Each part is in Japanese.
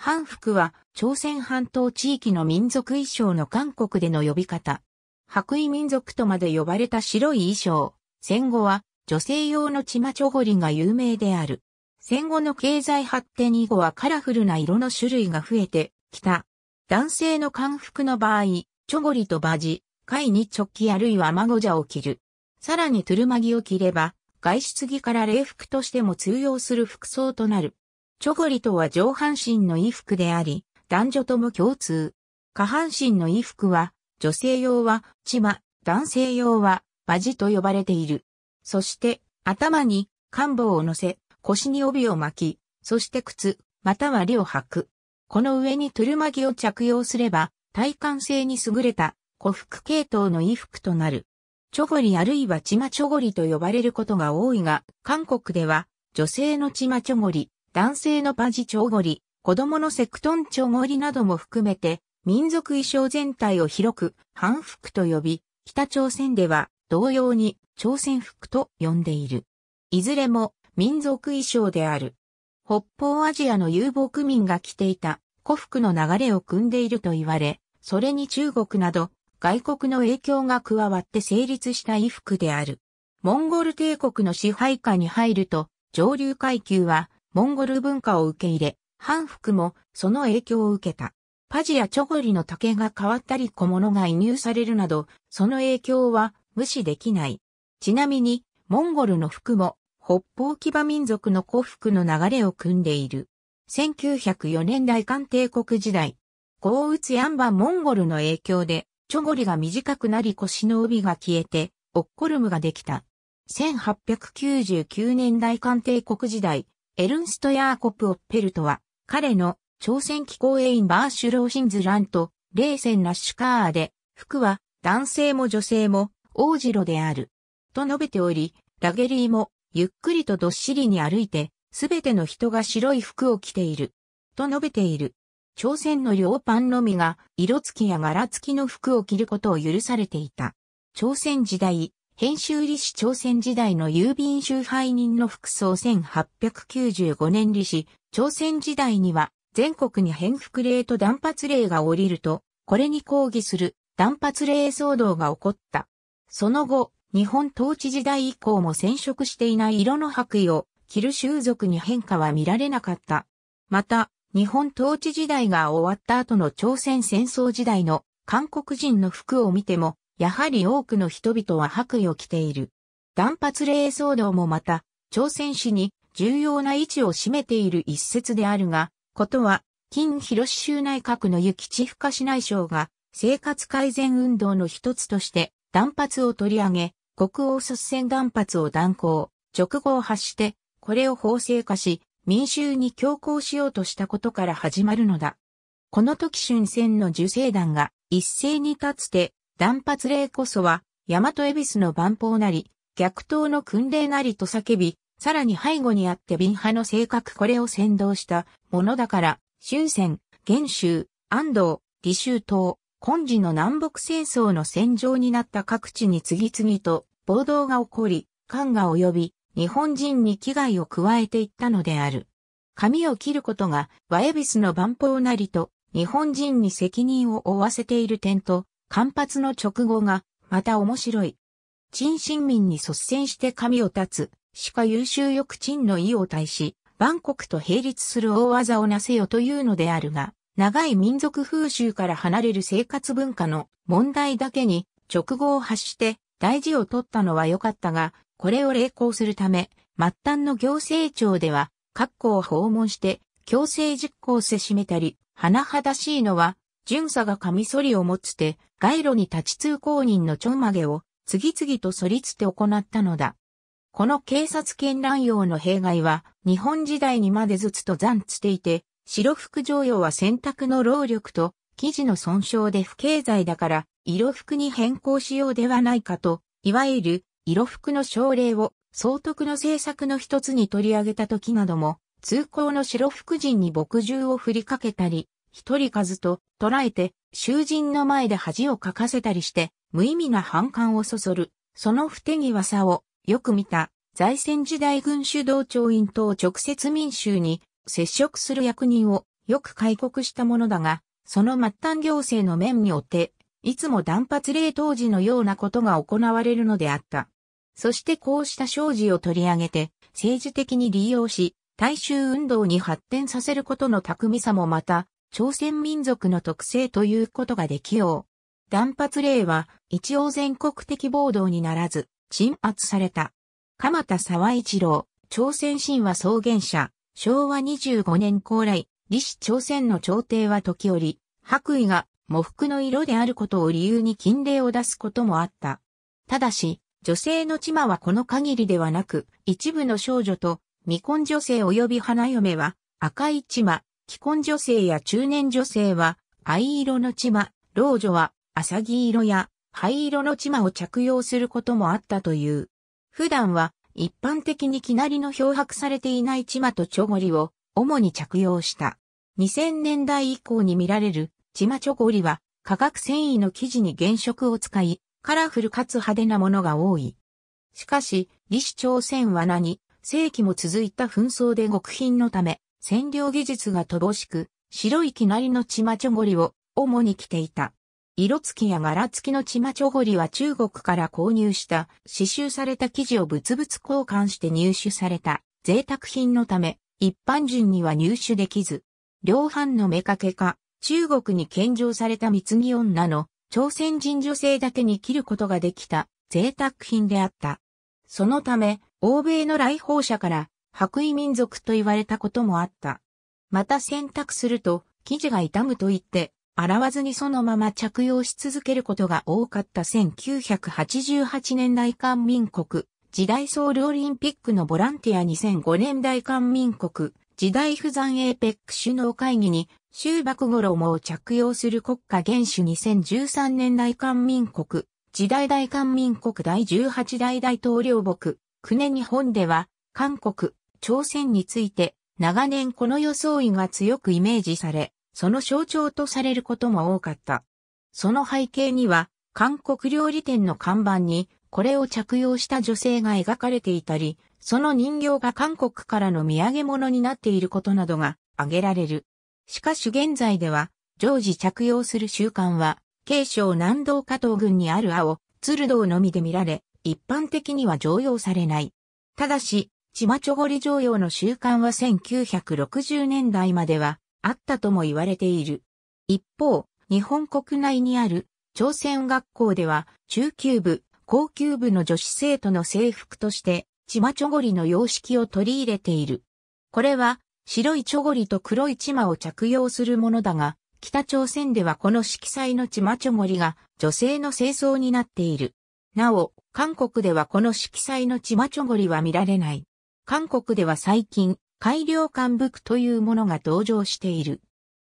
韓服は朝鮮半島地域の民族衣装の韓国での呼び方。白衣民族とまで呼ばれた白い衣装。戦後は女性用のチマチョゴリが有名である。戦後の経済発展以後はカラフルな色の種類が増えてきた。男性の韓服の場合、チョゴリとバジ、貝にチョッキあるいはマゴジャを着る。さらにトゥルマギを着れば、外出着から礼服としても通用する服装となる。チョゴリとは上半身の衣服であり、男女とも共通。下半身の衣服は、女性用は、チマ、男性用は、バジと呼ばれている。そして、頭に、漢棒を乗せ、腰に帯を巻き、そして靴、または履を履く。この上にトゥルマギを着用すれば、体感性に優れた、古服系統の衣服となる。チョゴリあるいはチマチョゴリと呼ばれることが多いが、韓国では、女性のチマチョゴリ、男性のパジチョウゴリ、子供のセクトンチョゴリなども含めて、民族衣装全体を広く、反服と呼び、北朝鮮では同様に朝鮮服と呼んでいる。いずれも民族衣装である。北方アジアの遊牧民が着ていた古服の流れを組んでいると言われ、それに中国など外国の影響が加わって成立した衣服である。モンゴル帝国の支配下に入ると、上流階級はモンゴル文化を受け入れ、反服もその影響を受けた。パジやチョゴリの竹が変わったり小物が移入されるなど、その影響は無視できない。ちなみに、モンゴルの服も北方騎馬民族の古服の流れを組んでいる。1904年代官帝国時代、豪雨ヤンバモンゴルの影響で、チョゴリが短くなり腰の帯が消えて、オッコルムができた。1899年代官帝国時代、エルンスト・ヤーコプ・オッペルトは、彼の朝鮮気候エイン・バーシュ・ローシンズ・ランと、レーセン・ラッシュ・カーで、服は男性も女性も王子路である。と述べており、ラゲリーもゆっくりとどっしりに歩いて、すべての人が白い服を着ている。と述べている。朝鮮の両パンのみが色付きや柄付きの服を着ることを許されていた。朝鮮時代、編集理士朝鮮時代の郵便集配人の服装1895年理士、朝鮮時代には全国に返服令と断髪令が降りると、これに抗議する断髪令騒動が起こった。その後、日本統治時代以降も染色していない色の白衣を着る習俗に変化は見られなかった。また、日本統治時代が終わった後の朝鮮戦争時代の韓国人の服を見ても、やはり多くの人々は白衣を着ている。断髪令騒動もまた、朝鮮史に重要な位置を占めている一節であるが、ことは、金広州内閣のき地深市内省が、生活改善運動の一つとして、断髪を取り上げ、国王率先断髪を断行、直後を発して、これを法制化し、民衆に強行しようとしたことから始まるのだ。この時春戦の受精団が一斉に立つて断髪令こそは、大和恵比寿の万法なり、逆刀の訓令なりと叫び、さらに背後にあって敏派の性格これを先導したものだから、春戦、元州、安藤、李州島、今時の南北戦争の戦場になった各地に次々と暴動が起こり、官が及び、日本人に危害を加えていったのである。髪を切ることが、和エビスの万法なりと、日本人に責任を負わせている点と、干発の直後が、また面白い。陳新民に率先して神を立つ、しか優秀よく陳の意を対し、万国と並立する大技をなせよというのであるが、長い民族風習から離れる生活文化の問題だけに直後を発して大事を取ったのは良かったが、これを励行するため、末端の行政庁では、各校を訪問して、強制実行せしめたり、甚だしいのは、巡査がカミソリを持つて、街路に立ち通行人のちょんまげを次々と反りつて行ったのだ。この警察犬乱用の弊害は、日本時代にまでずつと残つていて、白服常用は選択の労力と、生地の損傷で不経済だから、色服に変更しようではないかと、いわゆる、色服の奨励を、総督の政策の一つに取り上げた時なども、通行の白服人に墨汁を振りかけたり、一人数と捉えて、囚人の前で恥をかかせたりして、無意味な反感をそそる、その不手際さを、よく見た、在戦時代軍主導調印等直接民衆に接触する役人をよく開国したものだが、その末端行政の面によって、いつも断髪令当時のようなことが行われるのであった。そしてこうした障子を取り上げて、政治的に利用し、大衆運動に発展させることの巧みさもまた、朝鮮民族の特性ということができよう。断髪令は一応全国的暴動にならず、鎮圧された。鎌田沢一郎、朝鮮神話創原者、昭和25年高来、李氏朝鮮の朝廷は時折、白衣が模服の色であることを理由に禁令を出すこともあった。ただし、女性の妻はこの限りではなく、一部の少女と未婚女性及び花嫁は赤い妻、既婚女性や中年女性は、藍色のチマ、老女は、浅木色や灰色のチマを着用することもあったという。普段は、一般的に気なりの漂白されていないチマとチョゴリを、主に着用した。2000年代以降に見られる、チマチョゴリは、化学繊維の生地に原色を使い、カラフルかつ派手なものが多い。しかし、李氏朝鮮は何、世紀も続いた紛争で極貧のため、占領技術が乏しく、白い生成のチマチョゴリを主に着ていた。色付きや柄付きのチマチョゴリは中国から購入した刺繍された生地を物々交換して入手された贅沢品のため一般人には入手できず、量販の目掛けか中国に献上された貢着。女の朝鮮人女性だけに着ることができた贅沢品であった。そのため欧米の来訪者から白衣民族と言われたこともあった。また洗濯すると、生地が傷むと言って、洗わずにそのまま着用し続けることが多かった1988年大官民国、時代ソウルオリンピックのボランティア2005年大官民国、時代不残エーペック首脳会議に、終幕頃も着用する国家元首2013年大官民国、時代大官民国第18代大統領僕、9年日本では、韓国、朝鮮について、長年この装いが強くイメージされ、その象徴とされることも多かった。その背景には、韓国料理店の看板に、これを着用した女性が描かれていたり、その人形が韓国からの土産物になっていることなどが挙げられる。しかし現在では、常時着用する習慣は、慶省南道加藤郡にある青、鶴道のみで見られ、一般的には常用されない。ただし、チマチョゴリ常用の習慣は1960年代まではあったとも言われている。一方、日本国内にある朝鮮学校では中級部、高級部の女子生徒の制服としてチマチョゴリの様式を取り入れている。これは白いチョゴリと黒いチマを着用するものだが、北朝鮮ではこの色彩のチマチョゴリが女性の清掃になっている。なお、韓国ではこの色彩のチマチョゴリは見られない。韓国では最近、改良韓服というものが登場している。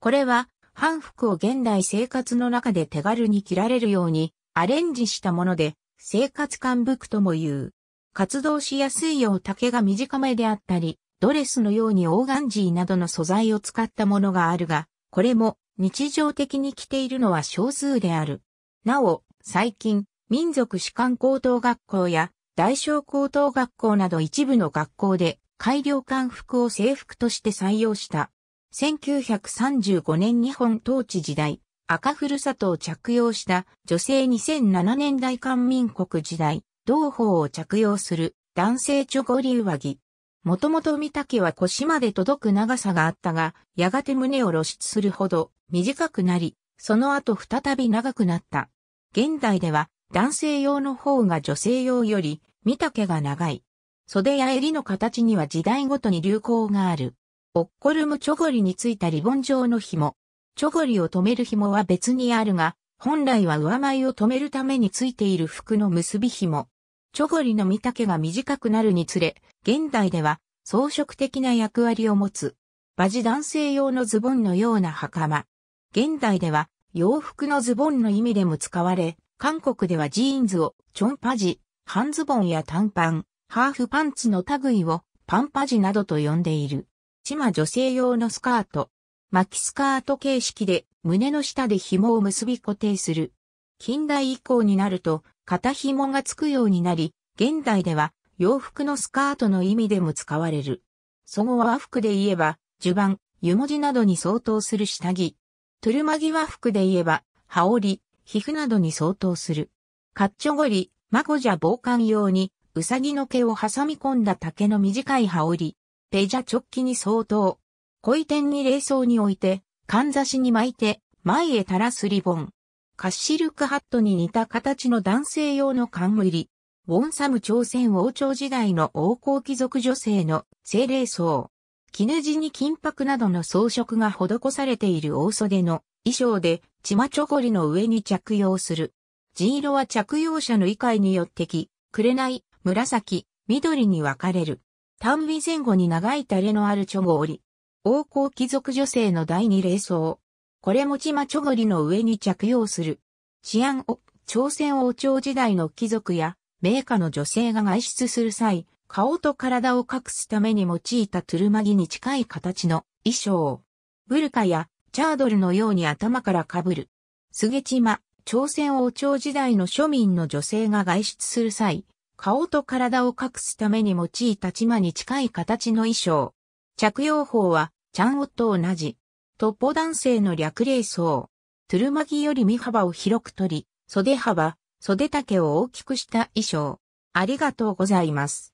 これは、韓服を現代生活の中で手軽に着られるようにアレンジしたもので、生活韓服とも言う。活動しやすいよう丈が短めであったり、ドレスのようにオーガンジーなどの素材を使ったものがあるが、これも日常的に着ているのは少数である。なお、最近、民族士官高等学校や大小高等学校など一部の学校で改良官服を制服として採用した。1935年日本統治時代、赤ふるさとを着用した女性2007年代官民国時代、同法を着用する男性チョゴリ上着。もともと見丈は腰まで届く長さがあったが、やがて胸を露出するほど短くなり、その後再び長くなった。現代では男性用の方が女性用より見丈が長い。袖や襟の形には時代ごとに流行がある。オッコルムチョゴリについたリボン状の紐。チョゴリを止める紐は別にあるが、本来は上前を止めるためについている服の結び紐。チョゴリの見丈が短くなるにつれ、現代では装飾的な役割を持つ。バジ男性用のズボンのような袴。現代では洋服のズボンの意味でも使われ、韓国ではジーンズをチョンパジ、半ズボンや短パン、ハーフパンツの類をパンパジなどと呼んでいる。チマ女性用のスカート。巻きスカート形式で胸の下で紐を結び固定する。近代以降になると肩紐がつくようになり、現代では洋服のスカートの意味でも使われる。その和服で言えば、襦袢、湯文字などに相当する下着。トゥルマギ和服で言えば、羽織、皮膚などに相当する。カッチョゴリ、マコジャ防寒用に、ウサギの毛を挟み込んだ竹の短い羽織、ペジャ直帰に相当。小い天に冷蔵に置いて、かんざしに巻いて、前へ垂らすリボン。カッシルクハットに似た形の男性用の冠。ウォンサム朝鮮王朝時代の王侯貴族女性の精霊装。絹地に金箔などの装飾が施されている大袖の衣装でチマチョゴリの上に着用する。地色は着用者の異界によってき、紅、紫、緑に分かれる。単尾前後に長い垂れのあるチョゴリ。王侯貴族女性の第二霊装。これもチマチョゴリの上に着用する。治安を、朝鮮王朝時代の貴族や、名家の女性が外出する際、顔と体を隠すために用いたトゥルマギに近い形の衣装。ブルカやチャードルのように頭からかぶる。スゲチマ、朝鮮王朝時代の庶民の女性が外出する際、顔と体を隠すために用いたチマに近い形の衣装。着用法は、チャンオと同じ。トッポ男性の略礼装。トゥルマギより身幅を広く取り、袖幅、袖丈を大きくした衣装。ありがとうございます。